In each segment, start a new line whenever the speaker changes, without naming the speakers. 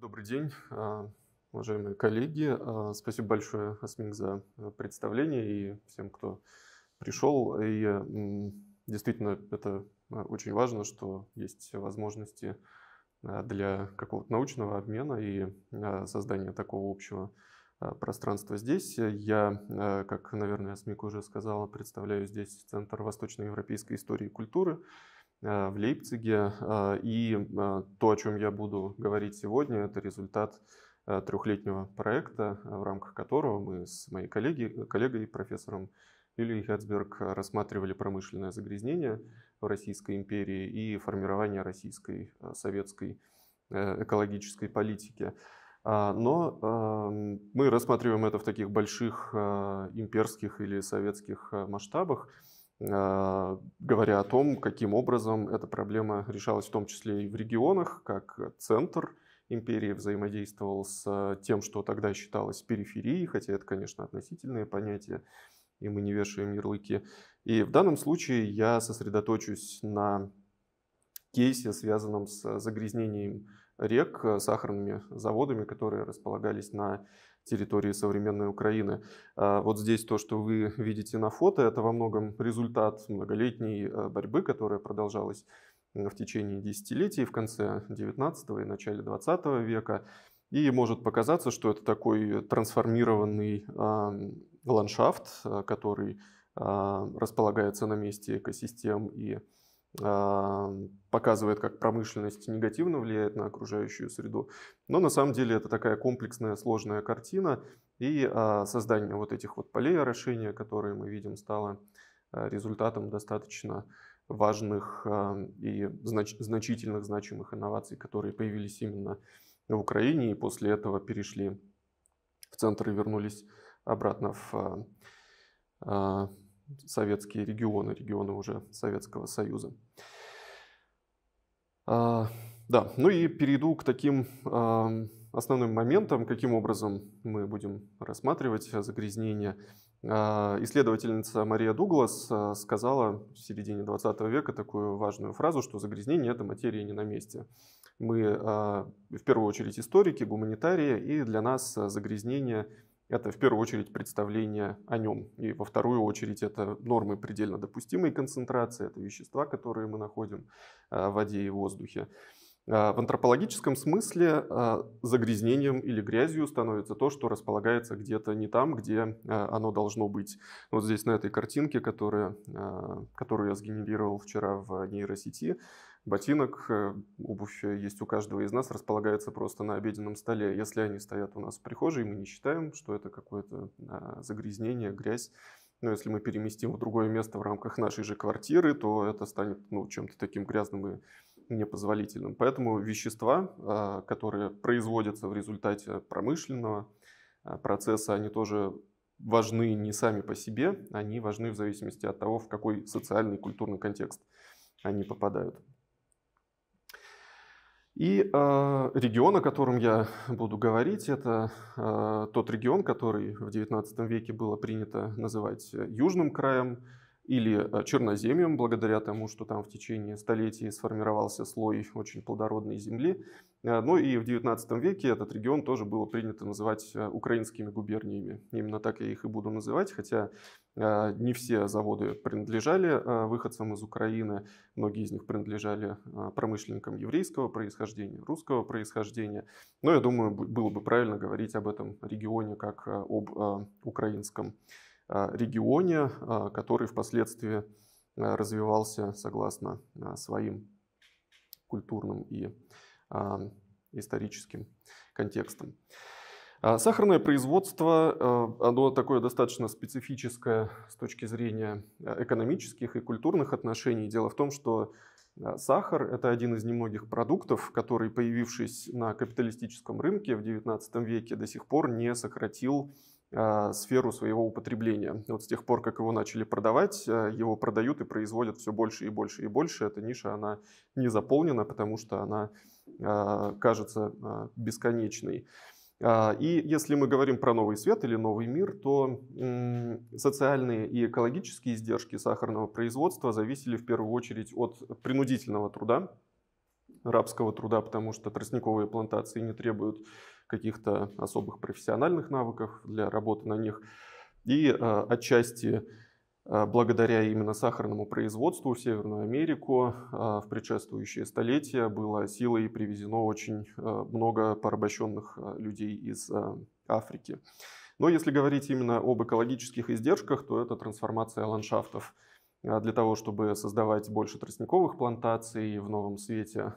Добрый день, а, уважаемые коллеги. А, спасибо большое, Асминг за э, представление и всем, кто пришел. И действительно, это э, очень важно, что есть возможности э, для какого-то научного обмена и создания такого общего пространства здесь. Я, как, наверное, Асмик уже сказала, представляю здесь Центр восточноевропейской истории и культуры – Э, в Лейпциге. Э, и э, то, о чем я буду говорить сегодня, это результат трехлетнего проекта, в рамках которого мы с моей коллеги, коллегой, профессором Ильей Хацберг рассматривали промышленное загрязнение в Российской империи и формирование российской советской экологической политики. А, но эм, мы рассматриваем это в таких больших имперских или советских масштабах, а, говоря о том, каким образом эта проблема решалась в том числе и в регионах, как центр империи взаимодействовал с тем, что тогда считалось периферией, хотя это, конечно, относительное понятие, и мы не вешаем ярлыки. И в данном случае я сосредоточусь на кейсе, связанном с загрязнением рек сахарными заводами, которые располагались на территории современной Украины. А вот здесь то, что вы видите на фото, это во многом результат многолетней э, борьбы, которая продолжалась в течение десятилетий, в конце 19 и начале 20 века. И может показаться, что это такой трансформированный ландшафт, э, который а, располагается на месте экосистем и экосистем а, показывает, как промышленность негативно влияет на окружающую среду. Но на самом деле это такая комплексная, сложная картина, и а, создание вот этих вот полей орошения, которые мы видим, стало а, результатом достаточно важных и знач значительных, значимых инноваций, которые появились именно в Украине, и после этого перешли в центр и вернулись обратно в советские регионы, регионы уже Советского Союза. А, да, ну и перейду к таким а, основным моментам, каким образом мы будем рассматривать загрязнение. А, исследовательница Мария Дуглас а, сказала в середине 20 века такую важную фразу, что загрязнение – это материя не на месте. Мы а, в первую очередь историки, гуманитарии, и для нас загрязнение – это в первую очередь представление о нем. И во вторую очередь это нормы предельно допустимой концентрации, это вещества, которые мы находим а, в воде и воздухе. А, в антропологическом смысле а, загрязнением или грязью становится то, что располагается где-то не там, где оно должно быть. Вот здесь на этой картинке, которая, которую я сгенерировал вчера в нейросети, ботинок, э, обувь э, есть у каждого из нас, располагается просто на обеденном столе. Если они стоят у нас в прихожей, мы не считаем, что это какое-то а, загрязнение, грязь. Но если мы переместим в другое место в рамках нашей же квартиры, то это станет ну, чем-то таким грязным и непозволительным. Поэтому вещества, а, которые производятся в результате промышленного а, процесса, они тоже важны не сами по себе, они важны в зависимости от того, в какой социальный и культурный контекст они попадают. И э, регион, о котором я буду говорить, это э, тот регион, который в XIX веке было принято называть э, Южным краем или э, черноземьем, благодаря тому, что там в течение столетий сформировался слой очень плодородной земли. Э, ну и в XIX веке этот регион тоже было принято называть э, украинскими губерниями. Именно так я их и буду называть, хотя не все заводы принадлежали выходцам из Украины, многие из них принадлежали промышленникам еврейского происхождения, русского происхождения. Но я думаю, было бы правильно говорить об этом регионе как об украинском регионе а, регионе, а, который впоследствии а, развивался согласно своим культурным и историческим контекстам. Сахарное производство, оно такое достаточно специфическое с точки зрения экономических и культурных отношений. Дело в том, что сахар – это один из немногих продуктов, который, появившись на капиталистическом рынке в XIX веке, до сих пор не сократил а, сферу своего употребления. Вот с тех пор, как его начали продавать, а, его продают и производят все больше и больше и больше. Эта ниша, она не заполнена, потому что она а, кажется бесконечной. И если мы говорим про новый свет или новый мир, то социальные и экологические издержки сахарного производства зависели в первую очередь от принудительного труда, рабского труда, потому что тростниковые плантации не требуют каких-то особых профессиональных навыков для работы на них. И а, отчасти а, благодаря именно сахарному производству в Северную Америку а, в предшествующие столетия было силой привезено очень много порабощенных людей из Африки. Но если говорить именно об экологических издержках, то это трансформация ландшафтов. Для того, чтобы создавать больше тростниковых плантаций в новом свете,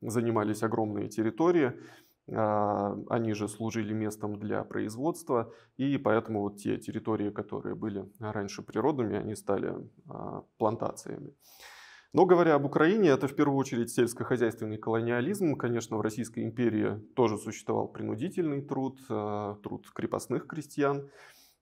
занимались огромные территории – а, они же служили местом для производства, и поэтому вот те территории, которые были раньше природными, они стали а, плантациями. Но говоря об Украине, это в первую очередь сельскохозяйственный колониализм. Конечно, в Российской империи тоже существовал принудительный труд, а, труд крепостных крестьян.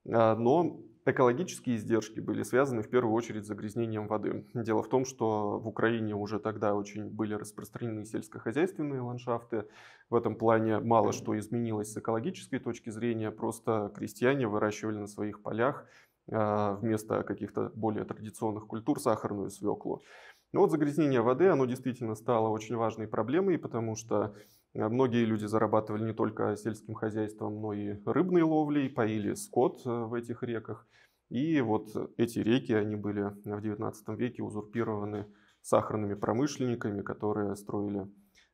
А, но Экологические издержки были связаны в первую очередь с загрязнением воды. Дело в том, что в Украине уже тогда очень были распространены сельскохозяйственные ландшафты. В этом плане мало что изменилось с экологической точки зрения. Просто крестьяне выращивали на своих полях а, вместо каких-то более традиционных культур сахарную свеклу. Но вот загрязнение воды, оно действительно стало очень важной проблемой, потому что Э, многие люди зарабатывали не только сельским хозяйством, но и рыбной ловлей, поили скот э, в этих реках. И вот эти реки, они были в XIX веке узурпированы сахарными промышленниками, которые строили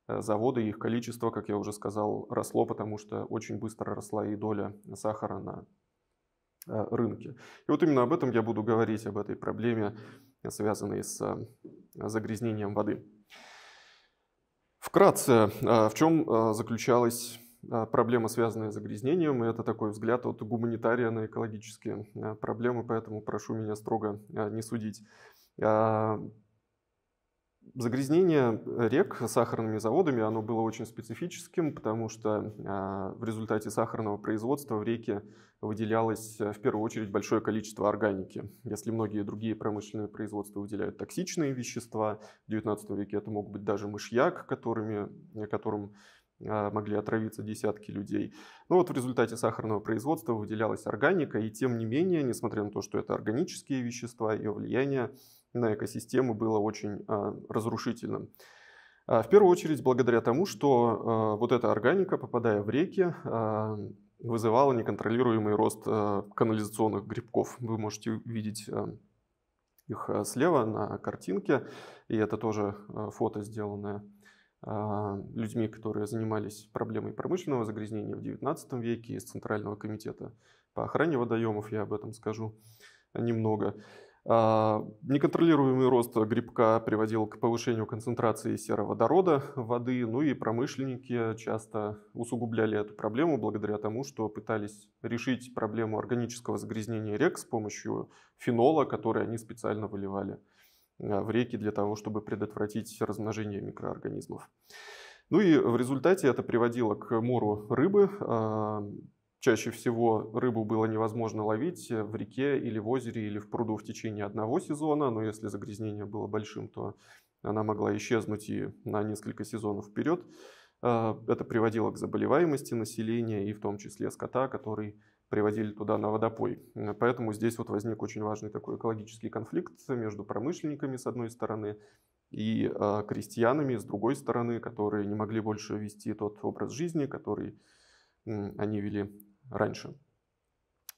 э, заводы. Их количество, как я уже сказал, росло, потому что очень быстро росла и доля сахара на рынке. И вот именно об этом я буду говорить, об этой проблеме, связанной с загрязнением воды. Вкратце, а, в чем а, заключалась а, проблема, связанная с загрязнением. Это такой взгляд от гуманитария на экологические проблемы, поэтому прошу меня строго не судить. Загрязнение рек сахарными заводами, оно было очень специфическим, потому что в результате сахарного производства в реки выделялось э, в первую очередь большое количество органики. Если многие другие промышленные производства выделяют токсичные вещества, в XIX веке это мог быть даже мышьяк, которыми, э, которым э, могли отравиться десятки людей. Но вот в результате сахарного производства выделялась органика, и тем не менее, несмотря на то, что это органические вещества, ее влияние на экосистему было очень разрушительным. А в первую очередь благодаря тому, что вот эта органика, попадая в реки, вызывало неконтролируемый рост э, канализационных грибков. Вы можете видеть эм, их э, слева на картинке, и это тоже э, фото, сделанное людьми, которые занимались проблемой промышленного загрязнения в XIX веке из Центрального комитета по охране водоемов, я об этом скажу немного. А, неконтролируемый рост грибка приводил к повышению концентрации сероводорода воды, ну и промышленники часто усугубляли эту проблему благодаря тому, что пытались решить проблему органического загрязнения рек с помощью фенола, который они специально выливали э, в реки для того, чтобы предотвратить размножение микроорганизмов. Ну и в результате это приводило к мору рыбы, а, Чаще всего рыбу было невозможно ловить э, в реке или в озере или в пруду в течение одного сезона, но если загрязнение было большим, то она могла исчезнуть и на несколько сезонов вперед. Э, это приводило к заболеваемости населения и в том числе скота, который приводили туда на водопой. Э, поэтому здесь вот возник очень важный такой экологический конфликт между промышленниками с одной стороны и крестьянами с другой стороны, которые не могли больше вести тот образ жизни, который они вели раньше.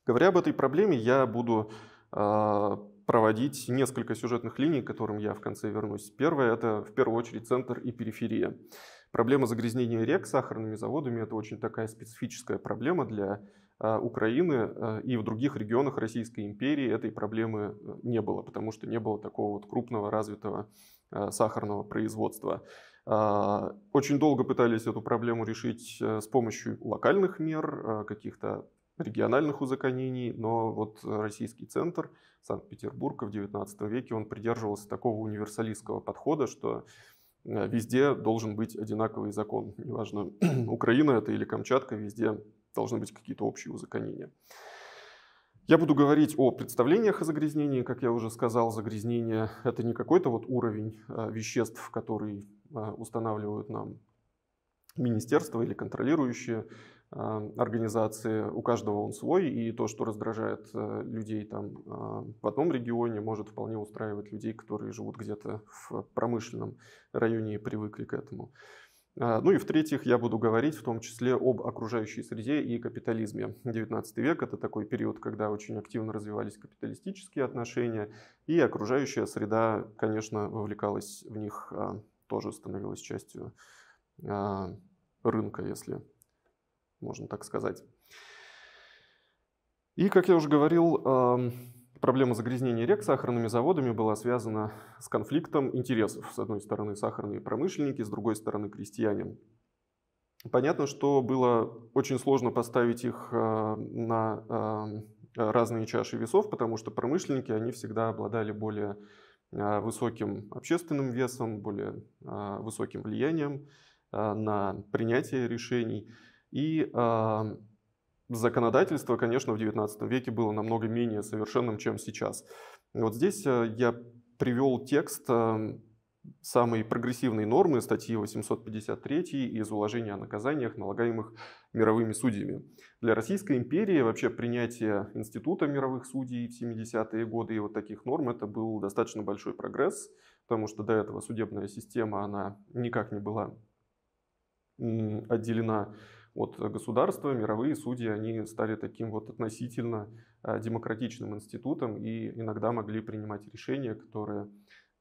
Говоря об этой проблеме, я буду а, проводить несколько сюжетных линий, к которым я в конце вернусь. Первое – это в первую очередь центр и периферия. Проблема загрязнения рек сахарными заводами – это очень такая специфическая проблема для э, Украины э, и в других регионах Российской империи этой проблемы э, не было, потому что не было такого вот крупного развитого э, сахарного производства. А, очень долго пытались эту проблему решить э, с помощью локальных мер, э, каких-то региональных узаконений, но вот российский центр Санкт-Петербурга в XIX веке, он придерживался такого универсалистского подхода, что э, везде должен быть одинаковый закон. Неважно, Украина это или Камчатка, везде должны быть какие-то общие узаконения. Я буду говорить о представлениях о загрязнении. Как я уже сказал, загрязнение – это не какой-то вот уровень веществ, который а, устанавливают нам министерства или контролирующие а, организации, у каждого он свой, и то, что раздражает э, людей там а, в одном регионе, может вполне устраивать людей, которые живут где-то в промышленном районе и привыкли к этому. Ну и в-третьих, я буду говорить в том числе об окружающей среде и капитализме. 19 век – это такой период, когда очень активно развивались капиталистические отношения, и окружающая среда, конечно, вовлекалась в них тоже становилась частью а, рынка, если можно так сказать. И, как я уже говорил, проблема загрязнения рек сахарными заводами была связана с конфликтом интересов. С одной стороны, сахарные промышленники, с другой стороны, крестьяне. Понятно, что было очень сложно поставить их а, на разные чаши весов, потому что промышленники, они всегда обладали более Э, высоким общественным весом, более э, высоким влиянием э, на принятие решений. И законодательство, конечно, в XIX веке было намного менее совершенным, чем сейчас. Вот здесь я привел текст самой прогрессивной нормы статьи 853 из уложения о наказаниях, налагаемых мировыми судьями. Для Российской империи вообще принятие института мировых судей в 70-е годы и вот таких норм это был достаточно большой прогресс, потому что до этого судебная система она никак не была отделена от государства, мировые судьи, они стали таким вот относительно а, демократичным институтом и иногда могли принимать решения, которые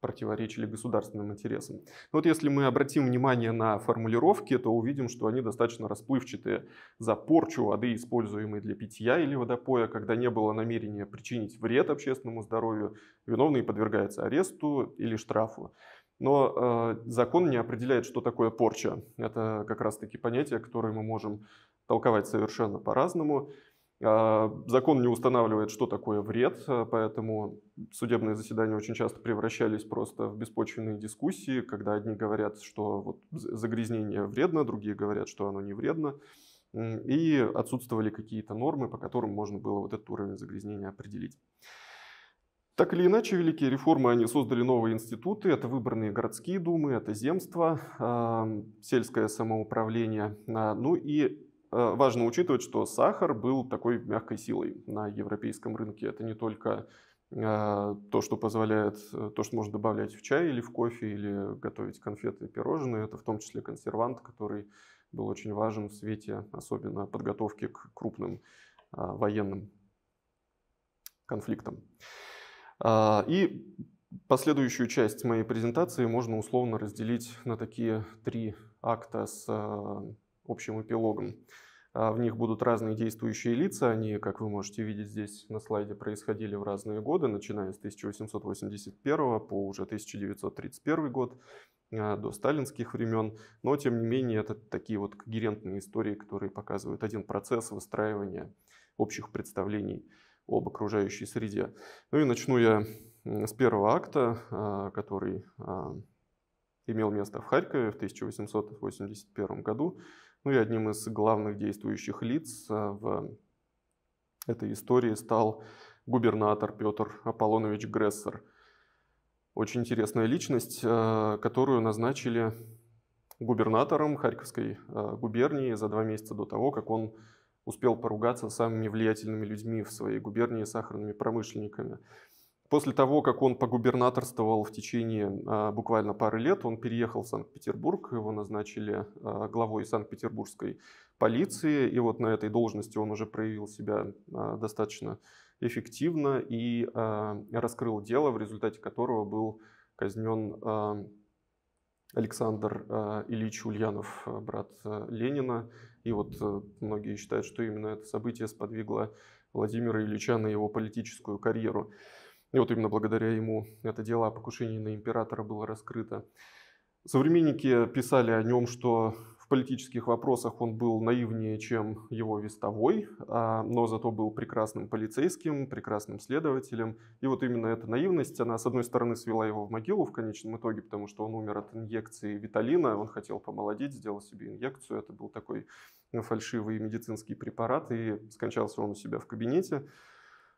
противоречили государственным интересам. вот если мы обратим внимание на формулировки, то увидим, что они достаточно расплывчатые. За порчу воды, используемой для питья или водопоя, когда не было намерения причинить вред общественному здоровью, виновный подвергается аресту или штрафу. Но э, закон не определяет, что такое порча. Это как раз-таки понятие, которое мы можем толковать совершенно по-разному. А, закон не устанавливает, что такое вред, а, поэтому судебные заседания очень часто превращались просто в беспочвенные дискуссии, когда одни говорят, что вот загрязнение вредно, другие говорят, что оно не вредно. И отсутствовали какие-то нормы, по которым можно было вот этот уровень загрязнения определить. Так или иначе, великие реформы, они создали новые институты. Это выборные городские думы, это земство, сельское самоуправление. А, ну и Э, важно учитывать, что сахар был такой мягкой силой на европейском рынке. Это не только э, то, что позволяет, э, то, что можно добавлять в чай или в кофе, или готовить конфеты и пирожные, это в том числе консервант, который был очень важен в свете, особенно подготовки к крупным а, военным конфликтам. А, и последующую часть моей презентации можно условно разделить на такие три акта с общим эпилогом. А, в них будут разные действующие лица. Они, как вы можете видеть здесь на слайде, происходили в разные годы, начиная с 1881 по уже 1931 год а, до сталинских времен. Но, тем не менее, это такие вот когерентные истории, которые показывают один процесс выстраивания общих представлений об окружающей среде. Ну и начну я с первого акта, а, который имел место в Харькове в 1881 году. Ну и одним из главных действующих лиц э, в этой истории стал губернатор Петр Аполлонович Грессер. Очень интересная личность, э, которую назначили губернатором Харьковской э, губернии за два месяца до того, как он успел поругаться с самыми влиятельными людьми в своей губернии, сахарными промышленниками. После того, как он погубернаторствовал в течение а, буквально пары лет, он переехал в Санкт-Петербург, его назначили а, главой Санкт-Петербургской полиции, и вот на этой должности он уже проявил себя а, достаточно эффективно и а, раскрыл дело, в результате которого был казнен а, Александр а, Ильич Ульянов, брат Ленина. И вот многие считают, что именно это событие сподвигло Владимира Ильича на его политическую карьеру. И вот именно благодаря ему это дело о покушении на императора было раскрыто. Современники писали о нем, что в политических вопросах он был наивнее, чем его вестовой, а, но зато был прекрасным полицейским, прекрасным следователем. И вот именно эта наивность, она, с одной стороны, свела его в могилу в конечном итоге, потому что он умер от инъекции виталина, он хотел помолодеть, сделал себе инъекцию, это был такой фальшивый медицинский препарат, и скончался он у себя в кабинете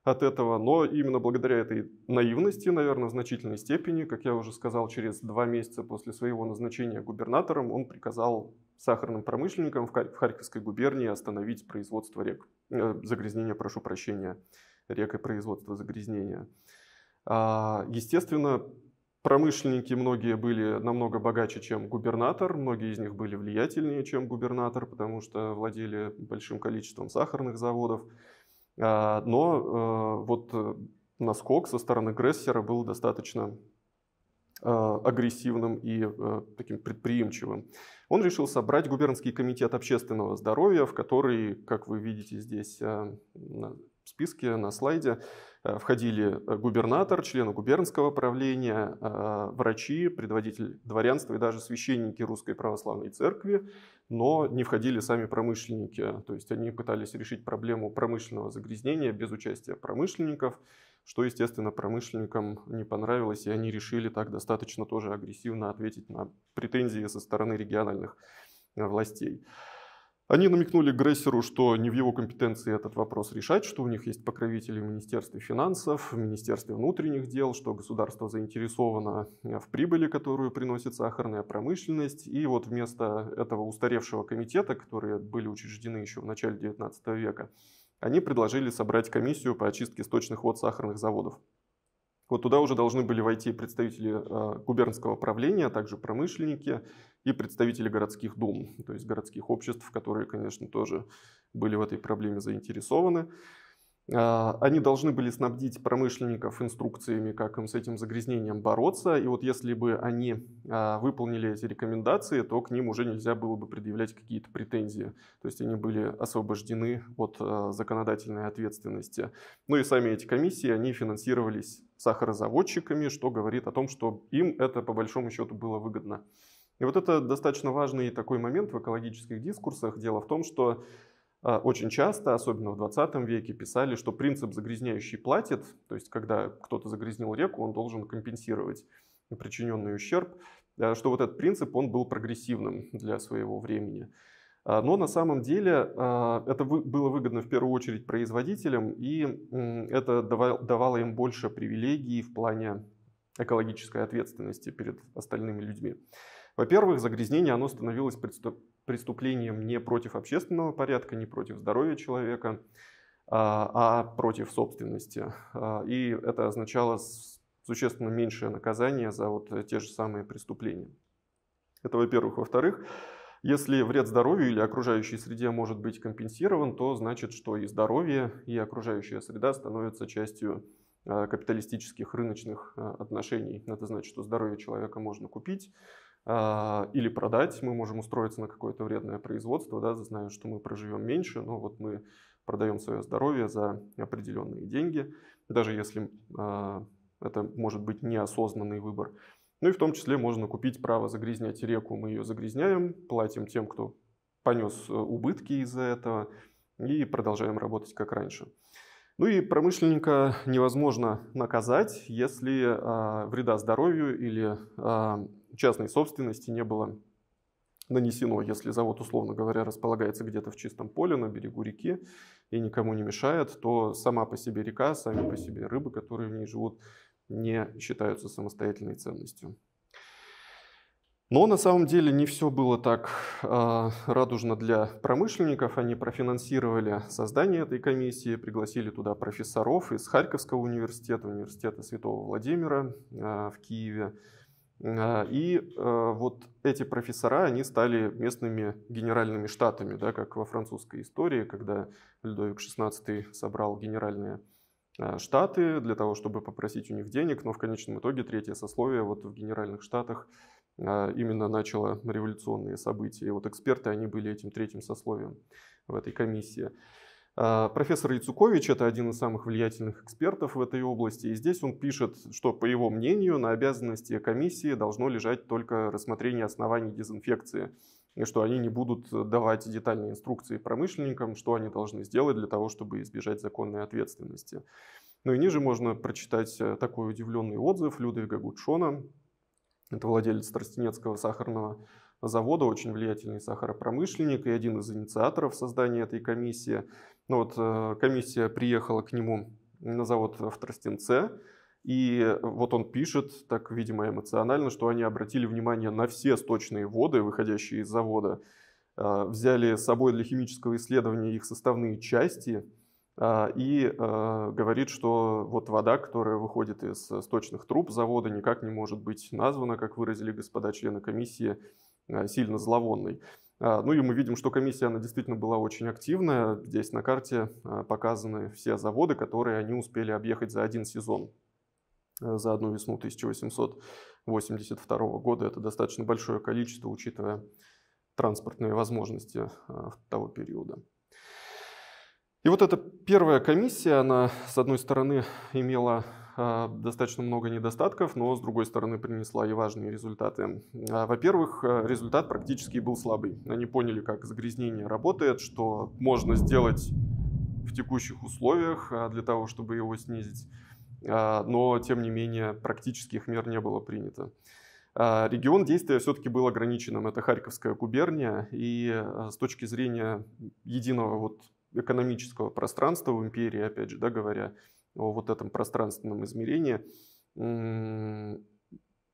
от этого, но именно благодаря этой наивности, наверное, в значительной степени, как я уже сказал, через два месяца после своего назначения губернатором он приказал сахарным промышленникам в Харьковской губернии остановить производство рек, э, загрязнения, прошу прощения, рек и производство загрязнения. А, естественно, промышленники многие были намного богаче, чем губернатор, многие из них были влиятельнее, чем губернатор, потому что владели большим количеством сахарных заводов. А, но э, вот э, наскок со стороны агрессора был достаточно а, агрессивным и э, таким предприимчивым. Он решил собрать губернский комитет общественного здоровья, в который, как вы видите здесь в списке, на слайде, входили губернатор, члены губернского правления, врачи, предводитель дворянства и даже священники Русской Православной Церкви, но не входили сами промышленники. То есть они пытались решить проблему промышленного загрязнения без участия промышленников, что, естественно, промышленникам не понравилось, и они решили так достаточно тоже агрессивно ответить на претензии со стороны региональных э, властей. Они намекнули Грессеру, что не в его компетенции этот вопрос решать, что у них есть покровители в Министерстве финансов, в Министерстве внутренних дел, что государство заинтересовано в прибыли, которую приносит сахарная промышленность. И вот вместо этого устаревшего комитета, которые были учреждены еще в начале 19 века, они предложили собрать комиссию по очистке сточных вод сахарных заводов. Вот туда уже должны были войти представители э, губернского правления, а также промышленники и представители городских дум, то есть городских обществ, которые, конечно, тоже были в этой проблеме заинтересованы. А, они должны были снабдить промышленников инструкциями, как им с этим загрязнением бороться. И вот если бы они а, выполнили эти рекомендации, то к ним уже нельзя было бы предъявлять какие-то претензии. То есть они были освобождены от а, законодательной ответственности. Ну и сами эти комиссии, они финансировались сахарозаводчиками, что говорит о том, что им это по большому счету было выгодно. И вот это достаточно важный такой момент в экологических дискурсах. Дело в том, что а, очень часто, особенно в 20 веке, писали, что принцип загрязняющий платит, то есть когда кто-то загрязнил реку, он должен компенсировать причиненный ущерб, а, что вот этот принцип, он был прогрессивным для своего времени. А, но на самом деле это было выгодно в первую очередь производителям, и это давало им больше привилегий в плане экологической ответственности перед остальными людьми. Во-первых, загрязнение оно становилось преступлением не против общественного порядка, не против здоровья человека, а, а против собственности. А, и это означало существенно меньшее наказание за вот э, те же самые преступления. Это во-первых. Во-вторых, если вред здоровью или окружающей среде может быть компенсирован, то значит, что и здоровье, и окружающая среда становятся частью э, капиталистических рыночных э, отношений. Это значит, что здоровье человека можно купить, а, или продать, мы можем устроиться на какое-то вредное производство, да, зная, что мы проживем меньше, но вот мы продаем свое здоровье за определенные деньги, даже если а, это может быть неосознанный выбор. Ну и в том числе можно купить право загрязнять реку, мы ее загрязняем, платим тем, кто понес э, убытки из-за этого, и продолжаем работать как раньше. Ну и промышленника невозможно наказать, если э, вреда здоровью или частной собственности не было нанесено, если завод, условно говоря, располагается где-то в чистом поле на берегу реки и никому не мешает, то сама по себе река, сами по себе рыбы, которые в ней живут, не считаются самостоятельной ценностью. Но на самом деле не все было так э, радужно для промышленников. Они профинансировали создание этой комиссии, пригласили туда профессоров из Харьковского университета, университета Святого Владимира э, в Киеве. А, и э, вот эти профессора, они стали местными генеральными штатами, да, как во французской истории, когда Людовик XVI собрал генеральные а, штаты для того, чтобы попросить у них денег, но в конечном итоге третье сословие вот в генеральных штатах а, именно начало революционные события. И вот эксперты, они были этим третьим сословием в этой комиссии. А, профессор Яцукович – это один из самых влиятельных экспертов в этой области, и здесь он пишет, что, по его мнению, на обязанности комиссии должно лежать только рассмотрение оснований дезинфекции, и что они не будут давать детальные инструкции промышленникам, что они должны сделать для того, чтобы избежать законной ответственности. Ну и ниже можно прочитать э, такой удивленный отзыв Людвига Гудшона, это владелец Тростенецкого сахарного завода, очень влиятельный сахаропромышленник и один из инициаторов создания этой комиссии. Ну вот э, комиссия приехала к нему на завод в Тростенце, и вот он пишет, так, видимо, эмоционально, что они обратили внимание на все сточные воды, выходящие из завода, э, взяли с собой для химического исследования их составные части э, и говорит, что вот вода, которая выходит из сточных труб завода, никак не может быть названа, как выразили господа члены комиссии, сильно зловонной. А, ну и мы видим, что комиссия она действительно была очень активная. Здесь на карте а, показаны все заводы, которые они успели объехать за один сезон. Э, за одну весну 1882 года это достаточно большое количество, учитывая транспортные возможности а, того периода. И вот эта первая комиссия, она, с одной стороны, имела а, достаточно много недостатков, но, с другой стороны, принесла и важные результаты. А, во-первых, э, результат практически был слабый. Они поняли, как загрязнение работает, что можно сделать в текущих условиях а, для того, чтобы его снизить. Но, тем не менее, практических мер не было принято. Регион действия все-таки был ограниченным. Это Харьковская губерния. И э, с точки зрения единого вот экономического пространства в империи, опять же, да, говоря, о вот этом пространственном измерении,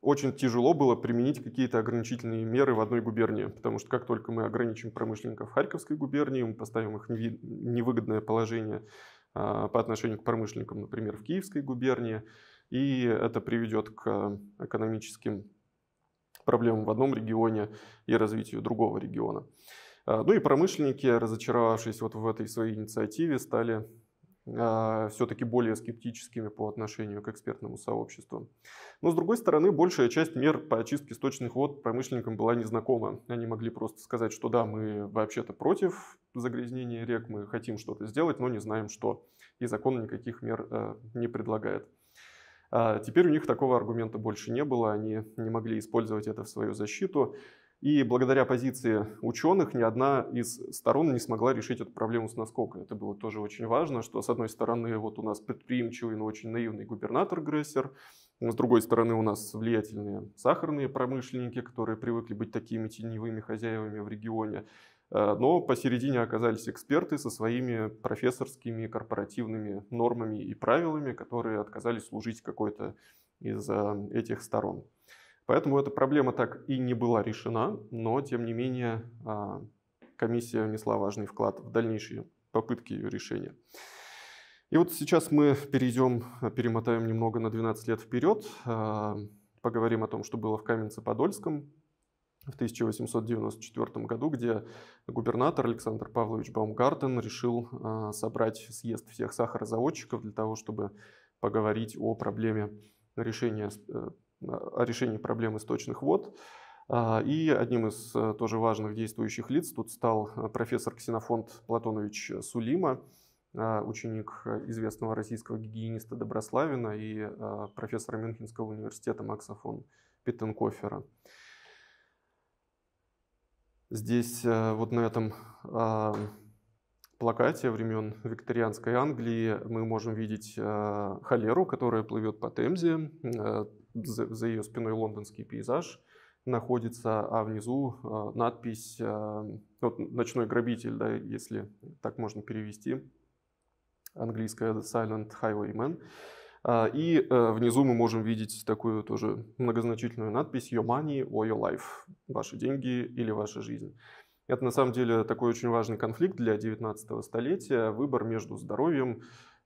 очень тяжело было применить какие-то ограничительные меры в одной губернии, потому что как только мы ограничим промышленников Харьковской губернии, мы поставим их в невыгодное положение а, по отношению к промышленникам, например, в Киевской губернии, и это приведет к экономическим проблемам в одном регионе и развитию другого региона. А, ну и промышленники, разочаровавшись вот в этой своей инициативе, стали а, все-таки более скептическими по отношению к экспертному сообществу. Но, с другой стороны, большая часть мер по очистке сточных вод промышленникам была незнакома. Они могли просто сказать, что да, мы вообще-то против загрязнения рек, мы хотим что-то сделать, но не знаем что. И закон никаких мер э, не предлагает. А теперь у них такого аргумента больше не было, они не могли использовать это в свою защиту. И благодаря позиции ученых ни одна из сторон не смогла решить эту проблему с наскока. Это было тоже очень важно, что с одной стороны вот у нас предприимчивый, но очень наивный губернатор Грессер, с другой стороны у нас влиятельные сахарные промышленники, которые привыкли быть такими теневыми хозяевами в регионе. Э, но посередине оказались эксперты со своими профессорскими корпоративными нормами и правилами, которые отказались служить какой-то из э, этих сторон. Поэтому эта проблема так и не была решена, но, тем не менее, а, комиссия внесла важный вклад в дальнейшие попытки ее решения. И вот сейчас мы перейдем, перемотаем немного на 12 лет вперед, а, поговорим о том, что было в Каменце-Подольском в 1894 году, где губернатор Александр Павлович Баумгартен решил а, собрать съезд всех сахарозаводчиков для того, чтобы поговорить о проблеме решения э, о решении проблемы источных вод. А, и одним из э, тоже важных действующих лиц тут стал э, профессор Ксенофонт Платонович Сулима, а, ученик э, известного российского гигиениста Доброславина и а, профессора Мюнхенского университета Макса фон Петтенкофера. Здесь вот на этом плакате времен викторианской Англии мы можем видеть холеру, которая плывет по Темзе за, за ее спиной лондонский пейзаж находится, а внизу э, надпись э, вот, «Ночной грабитель», да, если так можно перевести, английская «The Silent Highwayman». Э, и внизу мы можем видеть такую тоже многозначительную надпись «Your money or your life» – «Ваши деньги или ваша жизнь». Это на самом деле такой очень важный конфликт для 19 столетия, выбор между здоровьем,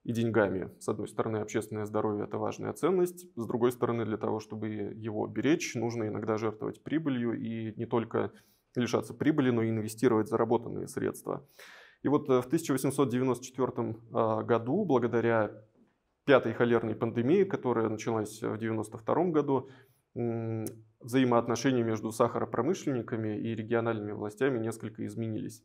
и деньгами. С одной стороны, общественное здоровье – это важная ценность. С другой стороны, для того, чтобы его беречь, нужно иногда жертвовать прибылью и не только лишаться прибыли, но и инвестировать заработанные средства. И вот э, в 1894 а, году, благодаря пятой холерной пандемии, которая началась в 1992 году, взаимоотношения между сахаропромышленниками и региональными властями несколько изменились.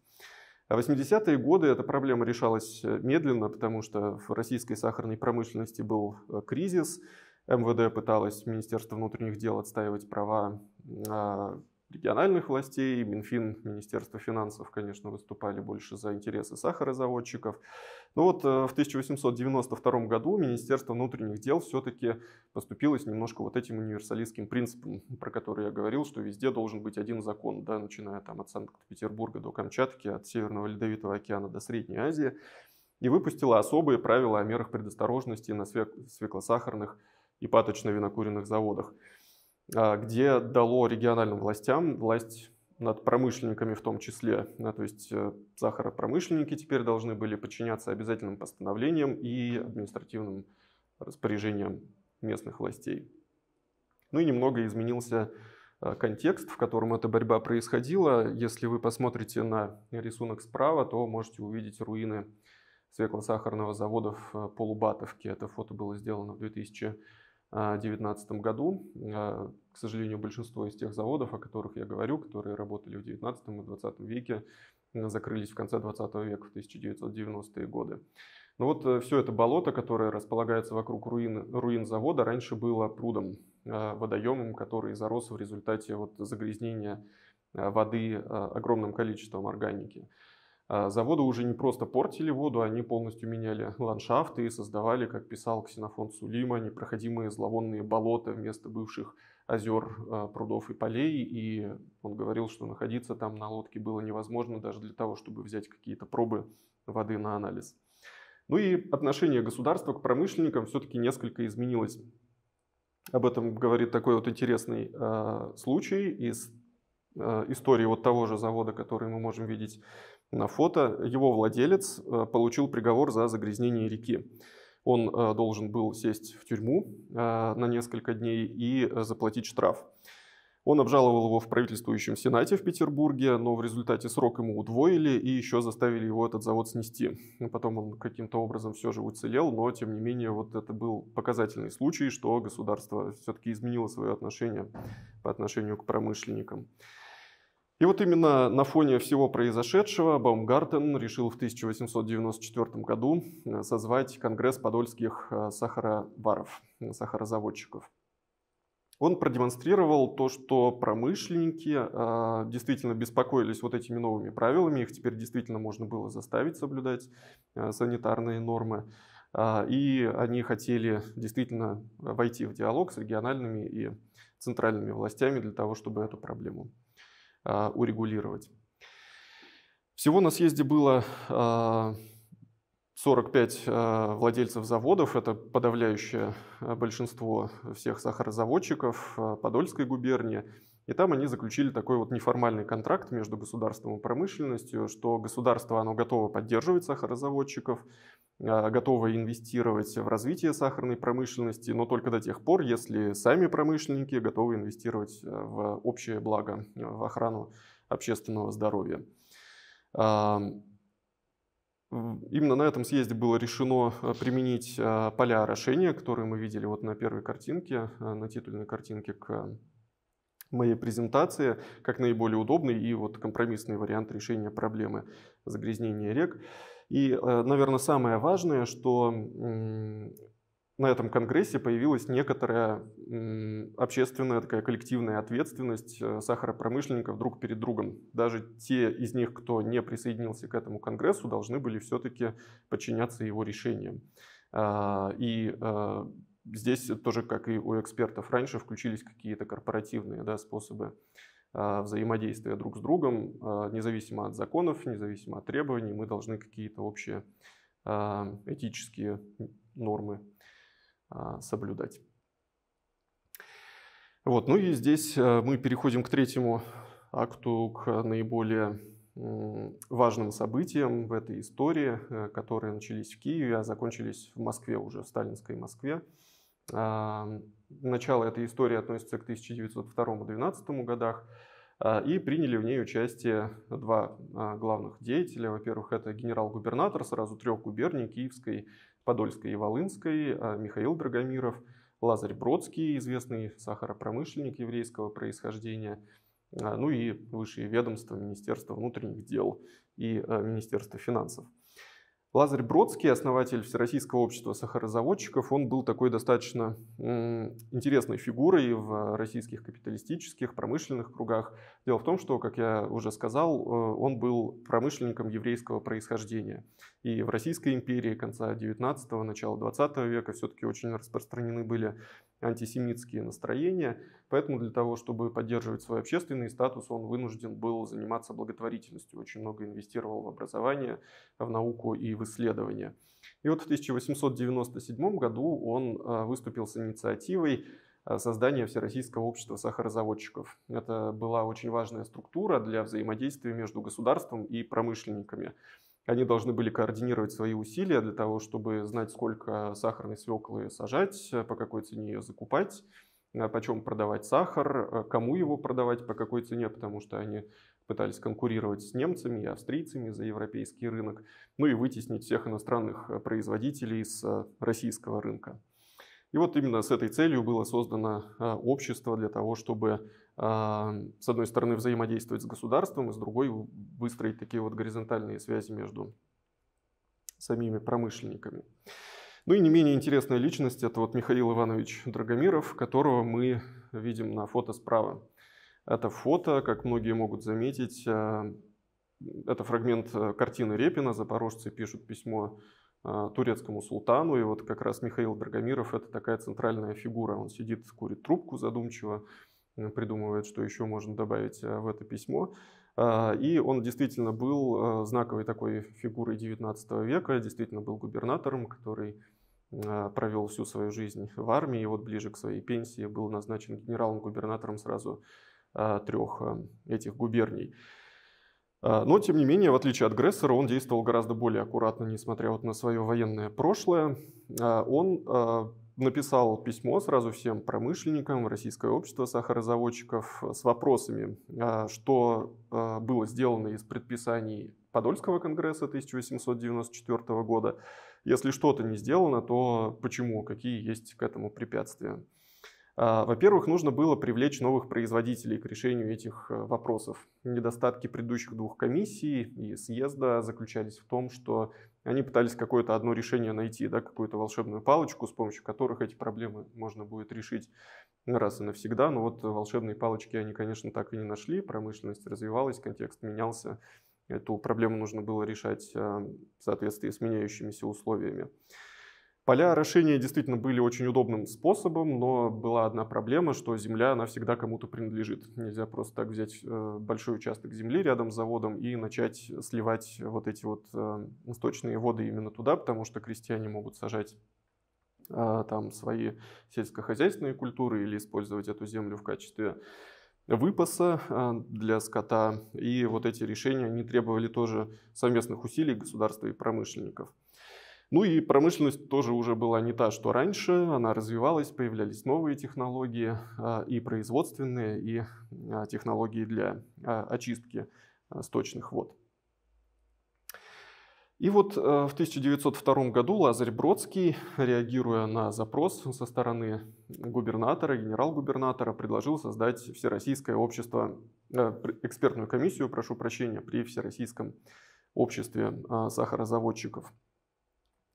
А 80-е годы эта проблема решалась э, медленно, потому что в российской сахарной промышленности был э, кризис, МВД пыталось, Министерство внутренних дел отстаивать права а, региональных властей. Минфин, Министерство финансов, конечно, выступали больше за интересы сахарозаводчиков. Но вот э, в 1892 году Министерство внутренних дел все-таки поступилось немножко вот этим универсалистским принципом, про который я говорил, что везде должен быть один закон, да, начиная там от Санкт-Петербурга до Камчатки, от Северного Ледовитого океана до Средней Азии, и выпустила особые правила о мерах предосторожности на свеклосахарных и паточно-винокуренных заводах – а, где дало региональным властям власть над промышленниками в том числе. то есть сахаропромышленники э, теперь должны были подчиняться обязательным постановлениям и административным распоряжениям местных властей. Ну и немного изменился э, контекст, в котором эта борьба происходила. Если вы посмотрите на рисунок справа, то можете увидеть руины свекло-сахарного завода в э, Полубатовке. Это фото было сделано в 2000 2019 а, году. А, к сожалению, большинство из тех заводов, о которых я говорю, которые работали в 19 и 20 веке, закрылись в конце 20 века, в 1990-е годы. Но ну вот э, все это болото, которое располагается вокруг руин, руин завода, раньше было прудом, а, водоемом, который зарос в результате вот загрязнения воды огромным количеством органики. А, заводы уже не просто портили воду, они полностью меняли ландшафты и создавали, как писал Ксенофон Сулима, непроходимые зловонные болота вместо бывших озер, а, прудов и полей. И он говорил, что находиться там на лодке было невозможно даже для того, чтобы взять какие-то пробы воды на анализ. Ну и отношение государства к промышленникам все-таки несколько изменилось. Об этом говорит такой вот интересный э, случай из э, истории вот того же завода, который мы можем видеть на фото его владелец э, получил приговор за загрязнение реки. Он э, должен был сесть в тюрьму э, на несколько дней и заплатить штраф. Он обжаловал его в правительствующем сенате в Петербурге, но в результате срок ему удвоили и еще заставили его этот завод снести. Ну, потом он каким-то образом все же уцелел, но тем не менее вот это был показательный случай, что государство все-таки изменило свое отношение по отношению к промышленникам. И вот именно на фоне всего произошедшего Баумгартен решил в 1894 году э, созвать Конгресс подольских э, сахароваров, э, сахарозаводчиков. Он продемонстрировал то, что промышленники э, действительно беспокоились вот этими новыми правилами, их теперь действительно можно было заставить соблюдать э, санитарные нормы, э, и они хотели действительно войти в диалог с региональными и центральными властями для того, чтобы эту проблему а, урегулировать. Всего на съезде было 45 а, а, владельцев заводов, это подавляющее большинство всех сахарозаводчиков Подольской губернии. И там они заключили такой вот неформальный контракт между государством и промышленностью, что государство оно готово поддерживать сахарозаводчиков, а, готовы инвестировать в развитие сахарной промышленности, но только до тех пор, если сами промышленники готовы инвестировать э, в общее благо, в охрану общественного здоровья. Именно на этом съезде было решено э, применить э, поля орошения, которые мы видели вот на первой картинке, на титульной картинке к моей презентации как наиболее удобный и вот компромиссный вариант решения проблемы загрязнения рек. И, э, наверное, самое важное, что на этом конгрессе появилась некоторая общественная, такая коллективная ответственность э, сахаропромышленников друг перед другом. Даже те из них, кто не присоединился к этому конгрессу, должны были все-таки подчиняться его решениям. А, и э, Здесь тоже, как и у экспертов раньше, включились какие-то корпоративные да, способы а, взаимодействия друг с другом, а, независимо от законов, независимо от требований, мы должны какие-то общие а, этические нормы соблюдать. Вот, ну и здесь мы переходим к третьему акту, к наиболее важным событиям в этой истории, э, которые начались в Киеве, а закончились в Москве уже, в сталинской Москве. А, начало этой истории относится к 1902-1912 годах. А, и приняли в ней участие два а, главных деятеля. Во-первых, это генерал-губернатор сразу трех губерний, Киевской, Подольской и Волынской, Михаил Драгомиров, Лазарь Бродский, известный сахаропромышленник еврейского происхождения, ну и высшие ведомства, Министерство внутренних дел и Министерство финансов. Лазарь Бродский, основатель Всероссийского общества сахарозаводчиков, он был такой достаточно интересной фигурой в э, российских капиталистических, промышленных кругах. Дело в том, что, как я уже сказал, э, он был промышленником еврейского происхождения. И в Российской империи конца 19-го, начала 20 века все-таки очень распространены были антисемитские настроения. Поэтому для того, чтобы поддерживать свой общественный статус, он вынужден был заниматься благотворительностью. Очень много инвестировал в образование, в науку и в исследования. И вот в 1897 году он э, выступил с инициативой э, создания Всероссийского общества сахарозаводчиков. Это была очень важная структура для взаимодействия между государством и промышленниками. Они должны были координировать свои усилия для того, чтобы знать, сколько сахарной свеклы сажать, э, по какой цене ее закупать, э, почем продавать сахар, э, кому его продавать, по какой цене, потому что они пытались конкурировать с немцами и австрийцами за европейский рынок, ну и вытеснить всех иностранных производителей с российского рынка. И вот именно с этой целью было создано общество для того, чтобы а, с одной стороны, взаимодействовать с государством, и с другой выстроить такие вот горизонтальные связи между самими промышленниками. Ну и не менее интересная личность – это вот Михаил Иванович Драгомиров, которого мы видим на фото справа. Это фото, как многие могут заметить, а, это фрагмент э, картины Репина «Запорожцы пишут письмо а, турецкому султану». И вот как раз Михаил Драгомиров – это такая центральная фигура. Он сидит, курит трубку задумчиво, Э, придумывает, что еще можно добавить э, в это письмо. А, и он действительно был э, знаковой такой фигурой XIX века, действительно был губернатором, который провел всю свою жизнь в армии, и вот ближе к своей пенсии был назначен генералом-губернатором сразу трех этих губерний. А, но, тем не менее, в отличие от Грессера, он действовал гораздо более аккуратно, несмотря вот на свое военное прошлое. А, он написал письмо сразу всем промышленникам, Российское общество сахарозаводчиков э, с вопросами, а, что э, было сделано из предписаний Подольского конгресса 1894 года. Если что-то не сделано, то почему, какие есть к этому препятствия. А, во-первых, нужно было привлечь новых производителей к решению этих э, вопросов. Недостатки предыдущих двух комиссий и съезда заключались в том, что они пытались какое-то одно решение найти, да, какую-то волшебную палочку, с помощью которых эти проблемы можно будет решить раз и навсегда. Но вот волшебные палочки они, конечно, так и не нашли. Промышленность развивалась, контекст менялся. Эту проблему нужно было решать э, в соответствии с меняющимися условиями. Поля орошения действительно были очень удобным способом, но была одна проблема, что земля, она всегда кому-то принадлежит. Нельзя просто так взять э, большой участок земли рядом с заводом и начать сливать вот эти вот э, источные воды именно туда, потому что крестьяне могут сажать э, там свои сельскохозяйственные культуры или использовать эту землю в качестве выпаса для скота. И вот эти решения, они требовали тоже совместных усилий государства и промышленников. Ну и промышленность тоже уже была не та, что раньше. Она развивалась, появлялись новые технологии а, и производственные, и а, технологии для а, очистки сточных вод. И вот э, в 1902 году Лазарь Бродский, реагируя на запрос со стороны губернатора, генерал-губернатора, предложил создать Всероссийское общество, э, экспертную комиссию, прошу прощения, при Всероссийском обществе сахарозаводчиков –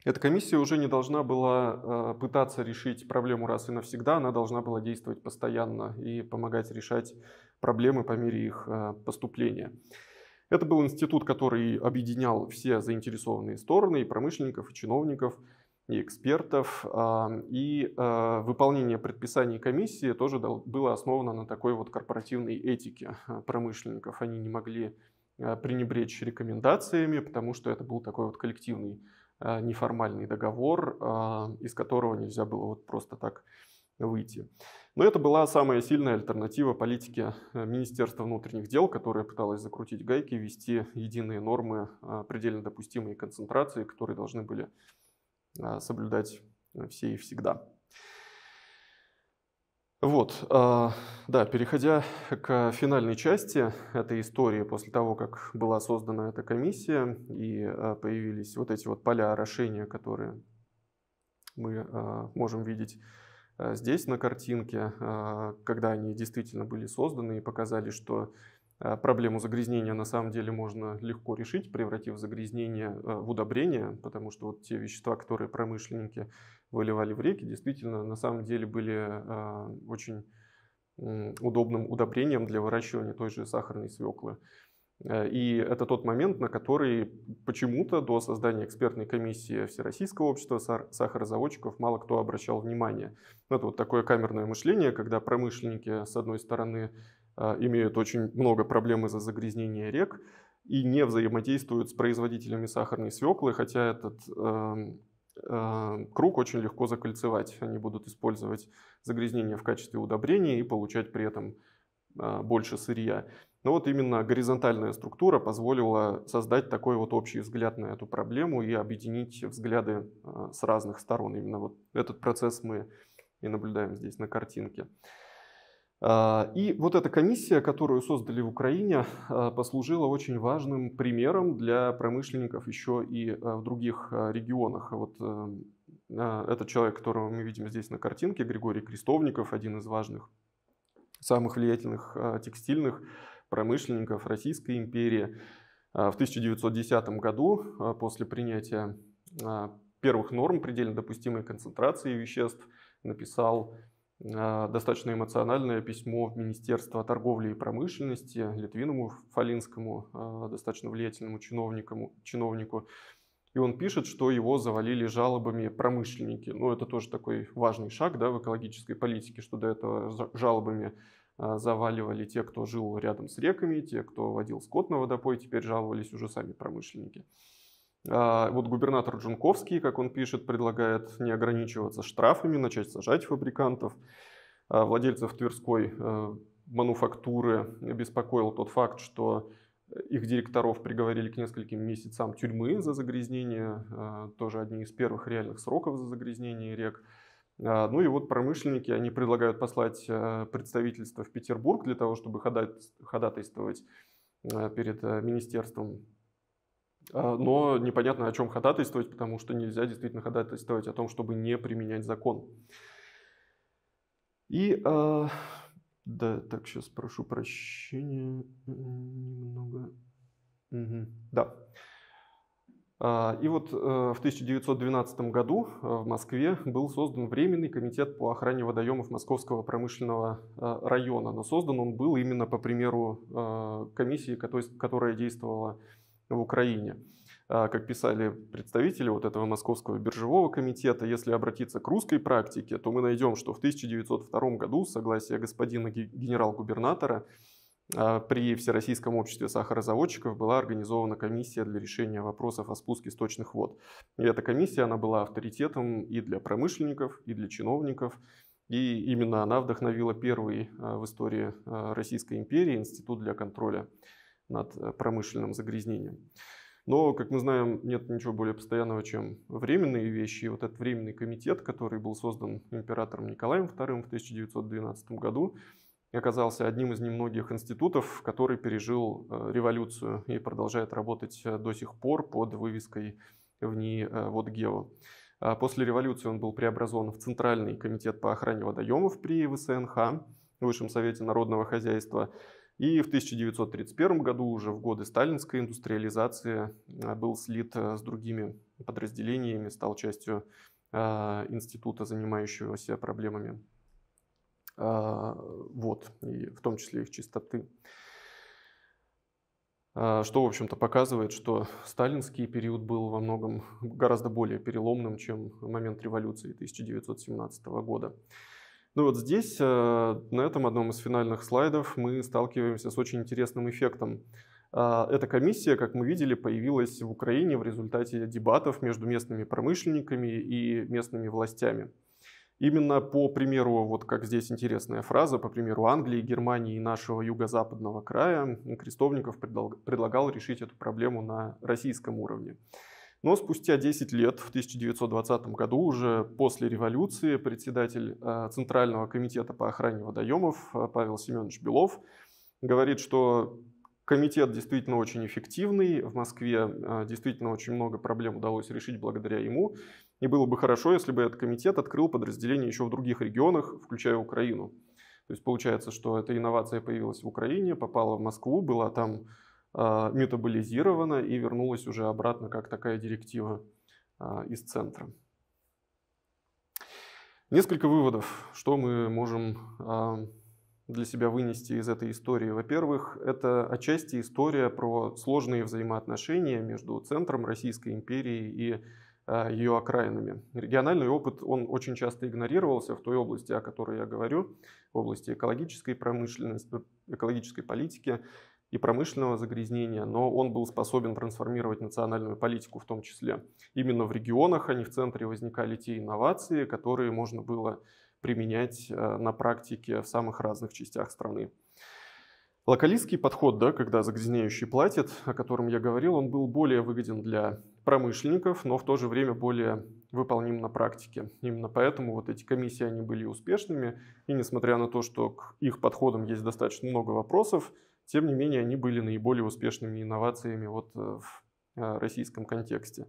эта комиссия уже не должна была э, пытаться решить проблему раз и навсегда, она должна была действовать постоянно и помогать решать проблемы по мере их э, поступления. Это был институт, который объединял все заинтересованные стороны, и промышленников, и чиновников, и экспертов. А, и э, выполнение предписаний комиссии тоже было основано на такой вот корпоративной этике промышленников. Они не могли пренебречь рекомендациями, потому что это был такой вот коллективный а, неформальный договор, а, из которого нельзя было вот просто так выйти. Но это была самая сильная альтернатива политике а, Министерства внутренних дел, которая пыталась закрутить гайки, ввести единые нормы предельно допустимые концентрации, которые должны были соблюдать все и всегда. Вот, а, да, переходя к финальной части этой истории, после того, как была создана эта комиссия и а, появились вот эти вот поля орошения, которые мы а, можем видеть здесь на картинке, когда они действительно были созданы и показали, что проблему загрязнения на самом деле можно легко решить, превратив загрязнение в удобрение, потому что вот те вещества, которые промышленники выливали в реки, действительно, на самом деле были а, очень удобным удобрением для выращивания той же сахарной свеклы. Э, и это тот момент, на который почему-то до создания экспертной комиссии Всероссийского общества сахарозаводчиков мало кто обращал внимание. Ну, это вот такое камерное мышление, когда промышленники, с одной стороны, а, имеют очень много проблем из-за загрязнения рек и не взаимодействуют с производителями сахарной свеклы, хотя этот эм, Э, круг очень легко закольцевать. Они будут использовать загрязнение в качестве удобрения и получать при этом э, больше сырья. Но вот именно горизонтальная структура позволила создать такой вот общий взгляд на эту проблему и объединить взгляды э, с разных сторон. Именно вот этот процесс мы и наблюдаем здесь на картинке. А, и вот эта комиссия, которую создали в Украине, а, послужила очень важным примером для промышленников еще и а, в других регионах. Вот эм, этот человек, которого мы видим здесь на картинке, Григорий Крестовников, один из важных, самых влиятельных текстильных промышленников Российской империи. В 1910 году, после принятия первых норм предельно допустимой концентрации веществ, написал а, достаточно эмоциональное письмо в Министерство торговли и промышленности Литвиному Фалинскому, а, достаточно влиятельному чиновнику, чиновнику. И он пишет, что его завалили жалобами промышленники. Ну, это тоже такой важный шаг да, в экологической политике, что до этого жалобами а, заваливали те, кто жил рядом с реками, те, кто водил скот на водопой, теперь жаловались уже сами промышленники. А, вот губернатор Джунковский, как он пишет, предлагает не ограничиваться штрафами, начать сажать фабрикантов. А, владельцев Тверской э, мануфактуры беспокоил тот факт, что их директоров приговорили к нескольким месяцам тюрьмы за загрязнение, а, тоже одни из первых реальных сроков за загрязнение рек. Ну и вот промышленники, они предлагают послать э, представительство в Петербург для того, чтобы ходатайствовать э, перед Министерством а, но непонятно о чем ходатайствовать, потому что нельзя действительно ходатайствовать о том, чтобы не применять закон. И, э, да, так, сейчас прошу прощения м-м, немного. Угу, да. А, и вот э, в 1912 году э, в Москве был создан Временный комитет по охране водоемов Московского промышленного э, района. Но создан он был именно по примеру комиссии, которая действовала в Украине. А, как писали представители вот этого Московского биржевого комитета, если обратиться к русской практике, то мы найдем, что в 1902 году, согласие господина генерал-губернатора, а, при Всероссийском обществе сахарозаводчиков была организована комиссия для решения вопросов о спуске сточных вод. И эта комиссия она была авторитетом и для промышленников, и для чиновников. И именно она вдохновила первый а, в истории Российской империи институт для контроля над э, промышленным загрязнением. Но, как мы знаем, нет ничего более постоянного, чем временные вещи. И вот этот временный комитет, который был создан императором Николаем II в 1912 году, оказался одним из немногих институтов, который пережил э, революцию и продолжает работать э, до сих пор под вывеской в НИИ «Водгео». А после революции он был преобразован в Центральный комитет по охране водоемов при ВСНХ, Высшем Совете Народного Хозяйства – и в 1931 году, уже в годы сталинской индустриализации, э, был слит э, с другими подразделениями, стал частью э, института, занимающегося проблемами вот и в том числе их чистоты. Что, в общем-то, показывает, что сталинский период был во многом гораздо более переломным, чем момент революции 1917 года. Ну вот здесь, э, на этом одном из финальных слайдов, мы сталкиваемся с очень интересным эффектом. А, эта комиссия, как мы видели, появилась в Украине в результате дебатов между местными промышленниками и местными властями. Именно по примеру, вот как здесь интересная фраза, по примеру Англии, Германии и нашего юго-западного края, Крестовников предлагал решить эту проблему на российском уровне. Но спустя 10 лет, в 1920 году, уже после революции, председатель э, Центрального комитета по охране водоемов э, Павел Семенович Белов говорит, что комитет действительно очень эффективный, в Москве э, действительно очень много проблем удалось решить благодаря ему, и было бы хорошо, если бы этот комитет открыл подразделения еще в других регионах, включая Украину. То есть получается, что эта инновация появилась в Украине, попала в Москву, была там а, метаболизирована и вернулась уже обратно как такая директива а, из центра. Несколько выводов, что мы можем а, для себя вынести из этой истории. Во-первых, это отчасти история про сложные взаимоотношения между центром Российской империи и ее окраинами. Региональный опыт, он очень часто игнорировался в той области, о которой я говорю, в области экологической промышленности, экологической политики и промышленного загрязнения, но он был способен трансформировать национальную политику в том числе. Именно в регионах, а не в центре возникали те инновации, которые можно было применять э, на практике в самых разных частях страны. Локалистский подход, да, когда загрязняющий платит, о котором я говорил, он был более выгоден для промышленников, но в то же время более выполним на практике. Именно поэтому вот эти комиссии, они были успешными, и несмотря на то, что к их подходам есть достаточно много вопросов, тем не менее, они были наиболее успешными инновациями вот э, в э, российском контексте.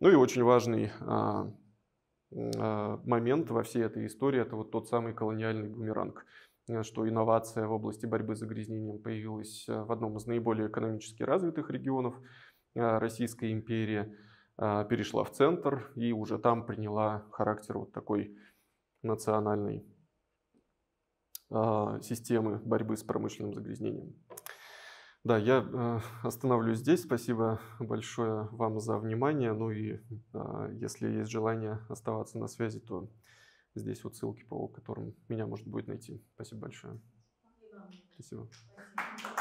Ну и очень важный а, а, момент во всей этой истории – это вот тот самый колониальный бумеранг э, что инновация в области борьбы с загрязнением появилась в одном из наиболее экономически развитых регионов Российской империи, а, перешла в центр и уже там приняла характер вот такой национальной а, системы борьбы с промышленным загрязнением. Да, я э, останавливаюсь здесь. Спасибо большое вам за внимание. Ну и а, если есть желание оставаться на связи, то здесь вот ссылки, по которым меня можно будет найти. Спасибо большое. Спасибо. Спасибо.